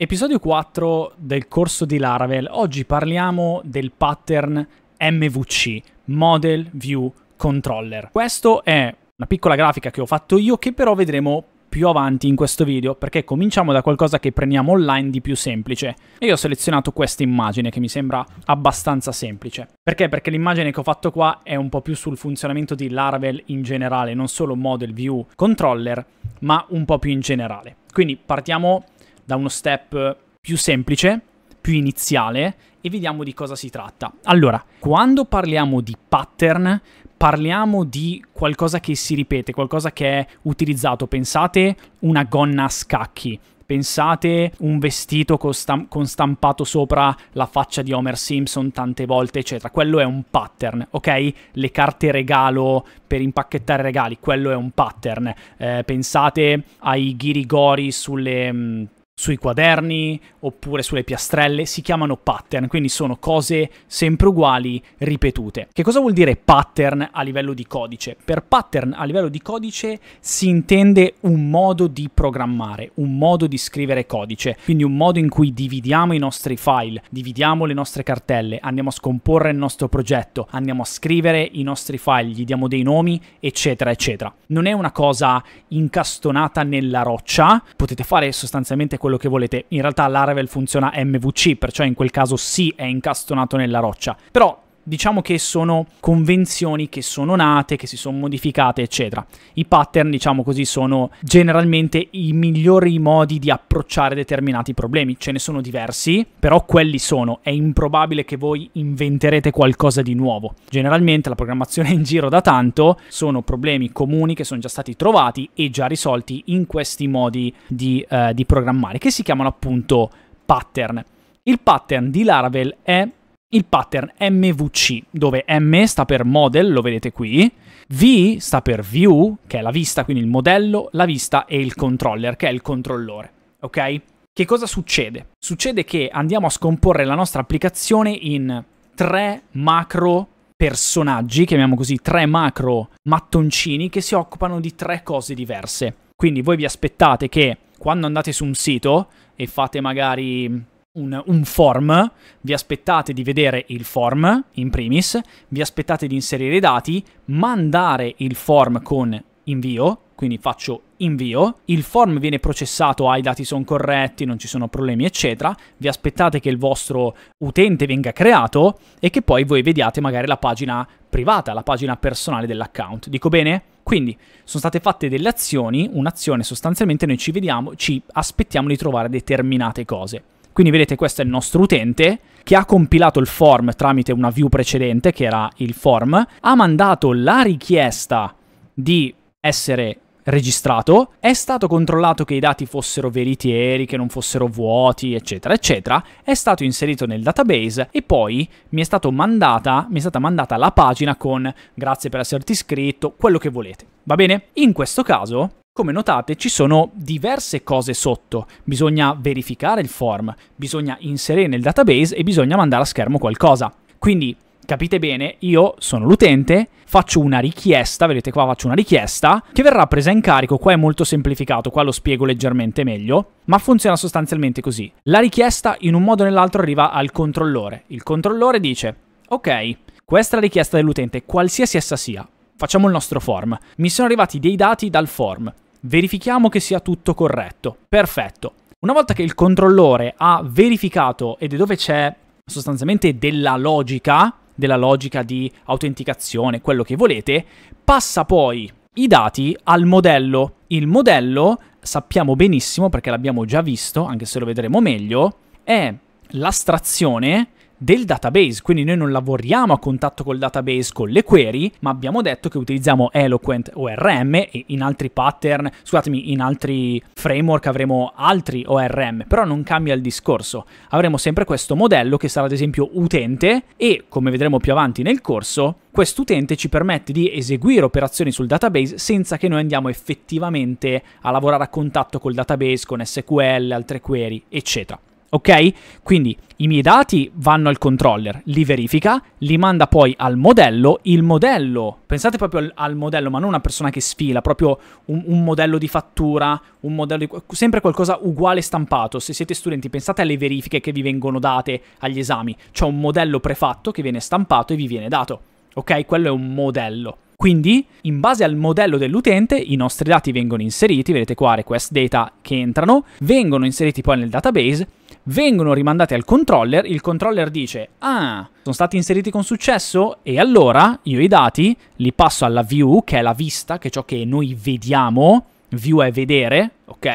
Episodio 4 del corso di Laravel. Oggi parliamo del pattern MVC, Model View Controller. Questa è una piccola grafica che ho fatto io che però vedremo più avanti in questo video perché cominciamo da qualcosa che prendiamo online di più semplice. E io ho selezionato questa immagine che mi sembra abbastanza semplice. Perché? Perché l'immagine che ho fatto qua è un po' più sul funzionamento di Laravel in generale, non solo Model View Controller, ma un po' più in generale. Quindi partiamo da uno step più semplice, più iniziale e vediamo di cosa si tratta. Allora, quando parliamo di pattern, parliamo di qualcosa che si ripete, qualcosa che è utilizzato. Pensate una gonna a scacchi, pensate un vestito con, stamp con, stampato sopra la faccia di Homer Simpson tante volte, eccetera. Quello è un pattern, ok? Le carte regalo per impacchettare regali, quello è un pattern. Eh, pensate ai ghirigori sulle... Mh, sui quaderni oppure sulle piastrelle si chiamano pattern, quindi sono cose sempre uguali ripetute. Che cosa vuol dire pattern a livello di codice? Per pattern a livello di codice si intende un modo di programmare, un modo di scrivere codice, quindi un modo in cui dividiamo i nostri file, dividiamo le nostre cartelle, andiamo a scomporre il nostro progetto, andiamo a scrivere i nostri file, gli diamo dei nomi, eccetera, eccetera. Non è una cosa incastonata nella roccia, potete fare sostanzialmente quello che volete. In realtà la Laravel funziona MVC, perciò in quel caso sì è incastonato nella roccia. Però diciamo che sono convenzioni che sono nate, che si sono modificate, eccetera. I pattern, diciamo così, sono generalmente i migliori modi di approcciare determinati problemi. Ce ne sono diversi, però quelli sono. È improbabile che voi inventerete qualcosa di nuovo. Generalmente la programmazione in giro da tanto sono problemi comuni che sono già stati trovati e già risolti in questi modi di, eh, di programmare, che si chiamano appunto pattern. Il pattern di Laravel è il pattern MVC, dove M sta per model, lo vedete qui, V sta per view, che è la vista, quindi il modello, la vista e il controller, che è il controllore, ok? Che cosa succede? Succede che andiamo a scomporre la nostra applicazione in tre macro personaggi, chiamiamo così tre macro mattoncini che si occupano di tre cose diverse. Quindi voi vi aspettate che quando andate su un sito e fate magari un, un, form, vi aspettate di vedere il form in primis, vi aspettate di inserire i dati, mandare il form con invio, quindi faccio invio, il form viene processato, ah, i dati sono corretti, non ci sono problemi, eccetera, vi aspettate che il vostro utente venga creato e che poi voi vediate magari la pagina privata, la pagina personale dell'account. Dico bene? Quindi sono state fatte delle azioni, un'azione sostanzialmente noi ci vediamo, ci aspettiamo di trovare determinate cose. Quindi vedete questo è il nostro utente che ha compilato il form tramite una view precedente che era il form, ha mandato la richiesta di essere registrato, è stato controllato che i dati fossero veritieri, che non fossero vuoti, eccetera, eccetera, è stato inserito nel database e poi mi è, stato mandata, mi è stata mandata la pagina con grazie per esserti iscritto, quello che volete. Va bene? In questo caso come notate ci sono diverse cose sotto, bisogna verificare il form, bisogna inserire nel database e bisogna mandare a schermo qualcosa. Quindi capite bene, io sono l'utente, faccio una richiesta, vedete qua faccio una richiesta, che verrà presa in carico, qua è molto semplificato, qua lo spiego leggermente meglio, ma funziona sostanzialmente così. La richiesta in un modo o nell'altro arriva al controllore, il controllore dice ok, questa è la richiesta dell'utente, qualsiasi essa sia, facciamo il nostro form, mi sono arrivati dei dati dal form, verifichiamo che sia tutto corretto. Perfetto. Una volta che il controllore ha verificato ed è dove c'è sostanzialmente della logica, della logica di autenticazione, quello che volete, passa poi i dati al modello. Il modello, sappiamo benissimo perché l'abbiamo già visto, anche se lo vedremo meglio, è l'astrazione del database, quindi noi non lavoriamo a contatto col database con le query, ma abbiamo detto che utilizziamo Eloquent ORM e in altri pattern, scusatemi, in altri framework avremo altri ORM, però non cambia il discorso. Avremo sempre questo modello che sarà ad esempio utente e, come vedremo più avanti nel corso, quest'utente ci permette di eseguire operazioni sul database senza che noi andiamo effettivamente a lavorare a contatto col database, con SQL, altre query, eccetera ok? Quindi i miei dati vanno al controller, li verifica, li manda poi al modello, il modello, pensate proprio al, al modello, ma non una persona che sfila, proprio un, un modello di fattura, un modello di, sempre qualcosa uguale stampato. Se siete studenti, pensate alle verifiche che vi vengono date agli esami, c'è un modello prefatto che viene stampato e vi viene dato, ok? Quello è un modello. Quindi, in base al modello dell'utente, i nostri dati vengono inseriti, vedete qua request data che entrano, vengono inseriti poi nel database vengono rimandati al controller, il controller dice ah, sono stati inseriti con successo e allora io i dati li passo alla view, che è la vista, che è ciò che noi vediamo, view è vedere, ok?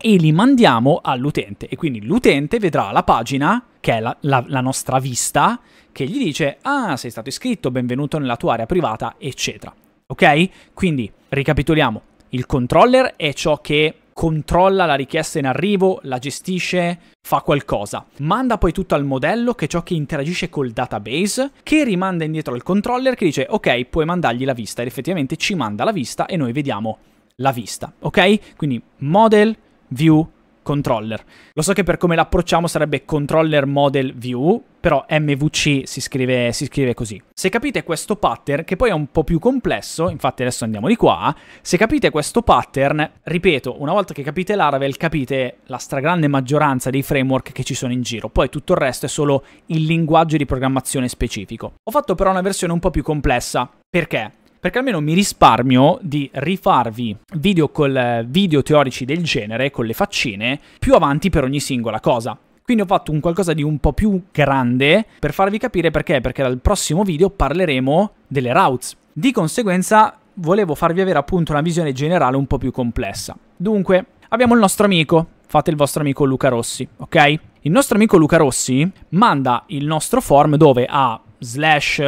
E li mandiamo all'utente e quindi l'utente vedrà la pagina, che è la, la, la nostra vista, che gli dice ah, sei stato iscritto, benvenuto nella tua area privata, eccetera. Ok? Quindi ricapitoliamo, il controller è ciò che controlla la richiesta in arrivo, la gestisce, fa qualcosa. Manda poi tutto al modello che è ciò che interagisce col database, che rimanda indietro al controller che dice ok, puoi mandargli la vista ed effettivamente ci manda la vista e noi vediamo la vista, ok? Quindi model, view, controller. Lo so che per come l'approcciamo sarebbe controller model view, però MVC si scrive, si scrive, così. Se capite questo pattern, che poi è un po' più complesso, infatti adesso andiamo di qua, se capite questo pattern, ripeto, una volta che capite Laravel capite la stragrande maggioranza dei framework che ci sono in giro, poi tutto il resto è solo il linguaggio di programmazione specifico. Ho fatto però una versione un po' più complessa, perché? perché almeno mi risparmio di rifarvi video col eh, video teorici del genere, con le faccine, più avanti per ogni singola cosa. Quindi ho fatto un qualcosa di un po' più grande per farvi capire perché, perché dal prossimo video parleremo delle routes. Di conseguenza volevo farvi avere appunto una visione generale un po' più complessa. Dunque, abbiamo il nostro amico, fate il vostro amico Luca Rossi, ok? Il nostro amico Luca Rossi manda il nostro form dove ha slash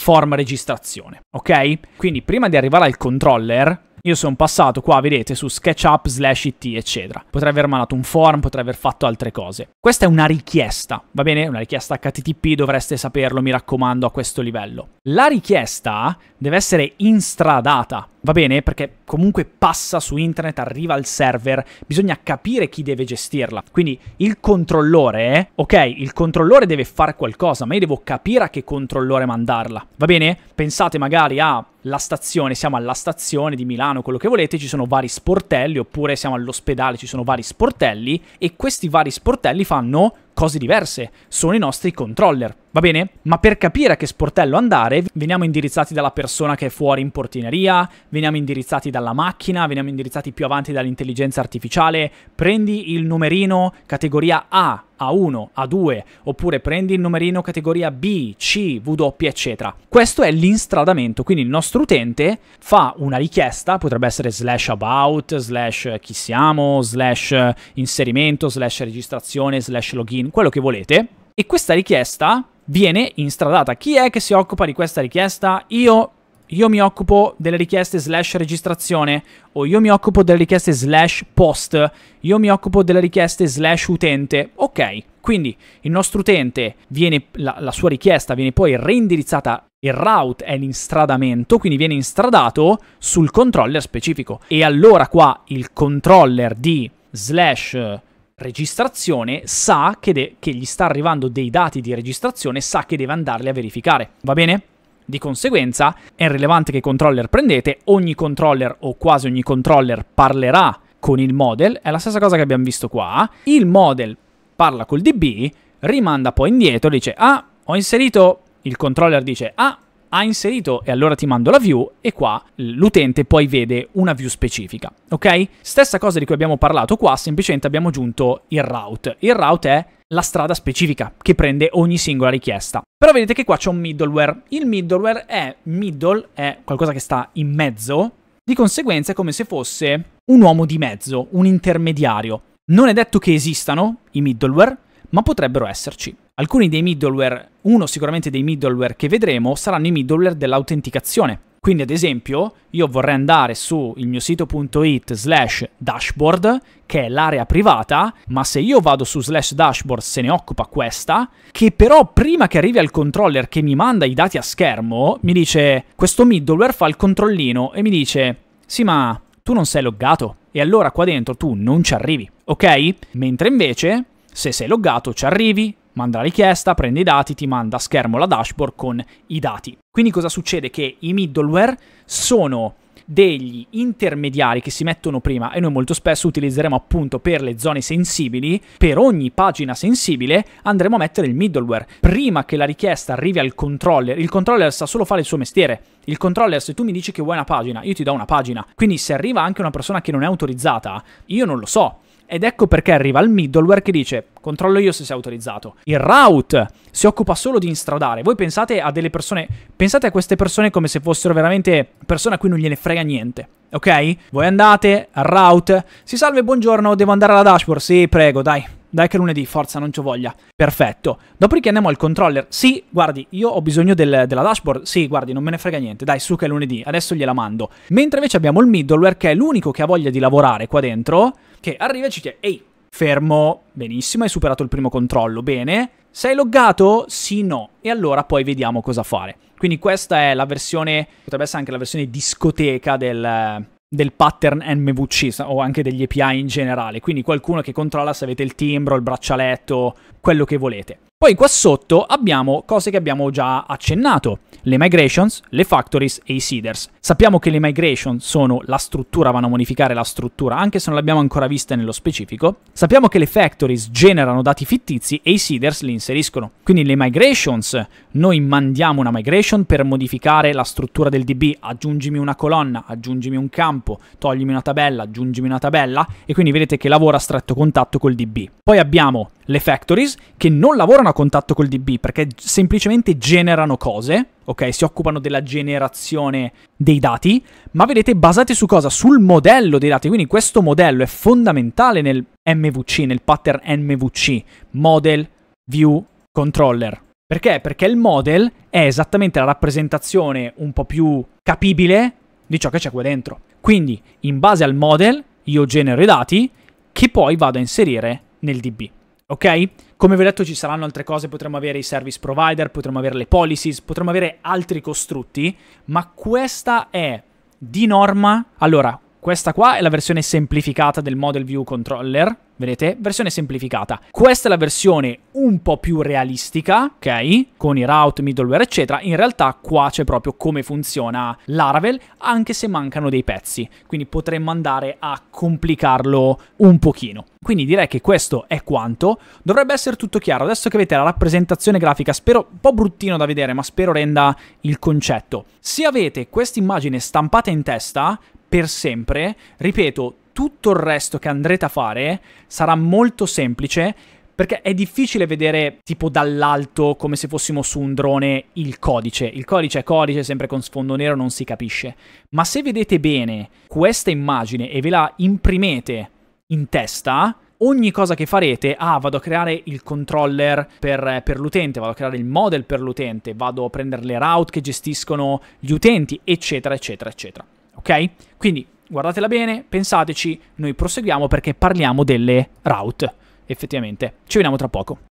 form registrazione, ok? Quindi prima di arrivare al controller, io sono passato qua, vedete, su SketchUp, slash IT, eccetera. Potrei aver mandato un form, potrei aver fatto altre cose. Questa è una richiesta, va bene? Una richiesta HTTP, dovreste saperlo, mi raccomando, a questo livello. La richiesta deve essere instradata, Va bene? Perché comunque passa su internet, arriva al server, bisogna capire chi deve gestirla. Quindi il controllore, ok, il controllore deve fare qualcosa, ma io devo capire a che controllore mandarla. Va bene? Pensate magari alla stazione, siamo alla stazione di Milano, quello che volete, ci sono vari sportelli, oppure siamo all'ospedale, ci sono vari sportelli, e questi vari sportelli fanno cose diverse, sono i nostri controller, va bene? Ma per capire a che sportello andare, veniamo indirizzati dalla persona che è fuori in portineria, veniamo indirizzati dalla macchina, veniamo indirizzati più avanti dall'intelligenza artificiale, prendi il numerino categoria A a1, A2, oppure prendi il numerino categoria B, C, W, eccetera. Questo è l'instradamento, quindi il nostro utente fa una richiesta, potrebbe essere slash about, slash chi siamo, slash inserimento, slash registrazione, slash login, quello che volete, e questa richiesta viene instradata. Chi è che si occupa di questa richiesta? Io io mi occupo delle richieste slash registrazione o io mi occupo delle richieste slash post, io mi occupo delle richieste slash utente. Ok, quindi il nostro utente viene, la, la sua richiesta viene poi reindirizzata il route è l'instradamento, quindi viene instradato sul controller specifico. E allora qua il controller di slash registrazione sa che, che gli sta arrivando dei dati di registrazione, sa che deve andarli a verificare. Va bene? Di conseguenza è rilevante che controller prendete, ogni controller o quasi ogni controller parlerà con il model, è la stessa cosa che abbiamo visto qua, ah. il model parla col DB, rimanda poi indietro, dice ah ho inserito, il controller dice ah ha inserito e allora ti mando la view e qua l'utente poi vede una view specifica, ok? Stessa cosa di cui abbiamo parlato qua, semplicemente abbiamo aggiunto il route. Il route è la strada specifica che prende ogni singola richiesta. Però vedete che qua c'è un middleware. Il middleware è middle, è qualcosa che sta in mezzo, di conseguenza è come se fosse un uomo di mezzo, un intermediario. Non è detto che esistano i middleware, ma potrebbero esserci. Alcuni dei middleware, uno sicuramente dei middleware che vedremo, saranno i middleware dell'autenticazione. Quindi ad esempio io vorrei andare su il mio sito.it slash dashboard, che è l'area privata, ma se io vado su slash dashboard se ne occupa questa, che però prima che arrivi al controller che mi manda i dati a schermo, mi dice questo middleware fa il controllino e mi dice sì ma tu non sei loggato e allora qua dentro tu non ci arrivi, ok? Mentre invece se sei loggato ci arrivi, Manda la richiesta, prende i dati, ti manda a schermo la dashboard con i dati. Quindi cosa succede? Che i middleware sono degli intermediari che si mettono prima e noi molto spesso utilizzeremo appunto per le zone sensibili, per ogni pagina sensibile andremo a mettere il middleware prima che la richiesta arrivi al controller. Il controller sa solo fare il suo mestiere. Il controller se tu mi dici che vuoi una pagina, io ti do una pagina. Quindi se arriva anche una persona che non è autorizzata, io non lo so ed ecco perché arriva il middleware che dice controllo io se sei autorizzato. Il route si occupa solo di instradare. Voi pensate a delle persone, pensate a queste persone come se fossero veramente persone a cui non gliene frega niente. Ok? Voi andate al route, si salve, buongiorno, devo andare alla dashboard. Sì, prego, dai, dai che lunedì, forza, non c'ho voglia. Perfetto. Dopodiché andiamo al controller. Sì, guardi, io ho bisogno del, della dashboard. Sì, guardi, non me ne frega niente. Dai, su che è lunedì, adesso gliela mando. Mentre invece abbiamo il middleware, che è l'unico che ha voglia di lavorare qua dentro, che arriva e ci chiede, ehi, fermo, benissimo, hai superato il primo controllo, bene. Sei loggato? Sì, no. E allora poi vediamo cosa fare. Quindi questa è la versione, potrebbe essere anche la versione discoteca del, del pattern MVC o anche degli API in generale, quindi qualcuno che controlla se avete il timbro, il braccialetto, quello che volete. Poi qua sotto abbiamo cose che abbiamo già accennato, le migrations, le factories e i seeders. Sappiamo che le migrations sono la struttura, vanno a modificare la struttura, anche se non l'abbiamo ancora vista nello specifico. Sappiamo che le factories generano dati fittizi e i seeders li inseriscono. Quindi le migrations, noi mandiamo una migration per modificare la struttura del DB, aggiungimi una colonna, aggiungimi un campo, toglimi una tabella, aggiungimi una tabella e quindi vedete che lavora a stretto contatto col DB. Poi abbiamo le factories che non lavorano a contatto col DB perché semplicemente generano cose, ok? Si occupano della generazione dei dati, ma vedete basate su cosa? Sul modello dei dati, quindi questo modello è fondamentale nel MVC, nel pattern MVC, Model View Controller. Perché? Perché il model è esattamente la rappresentazione un po' più capibile di ciò che c'è qua dentro. Quindi, in base al model, io genero i dati che poi vado a inserire nel DB ok? Come vi ho detto ci saranno altre cose, potremmo avere i service provider, potremmo avere le policies, potremmo avere altri costrutti, ma questa è di norma, allora questa qua è la versione semplificata del Model View Controller, vedete? Versione semplificata. Questa è la versione un po' più realistica, ok? Con i route, middleware, eccetera. In realtà qua c'è proprio come funziona Laravel, anche se mancano dei pezzi. Quindi potremmo andare a complicarlo un pochino. Quindi direi che questo è quanto. Dovrebbe essere tutto chiaro. Adesso che avete la rappresentazione grafica, spero un po' bruttino da vedere, ma spero renda il concetto. Se avete questa immagine stampata in testa, per sempre, ripeto, tutto il resto che andrete a fare sarà molto semplice perché è difficile vedere tipo dall'alto come se fossimo su un drone il codice. Il codice è codice, sempre con sfondo nero non si capisce. Ma se vedete bene questa immagine e ve la imprimete in testa, ogni cosa che farete, ah, vado a creare il controller per, per l'utente, vado a creare il model per l'utente, vado a prendere le route che gestiscono gli utenti, eccetera, eccetera, eccetera ok? Quindi guardatela bene, pensateci, noi proseguiamo perché parliamo delle route, effettivamente. Ci vediamo tra poco.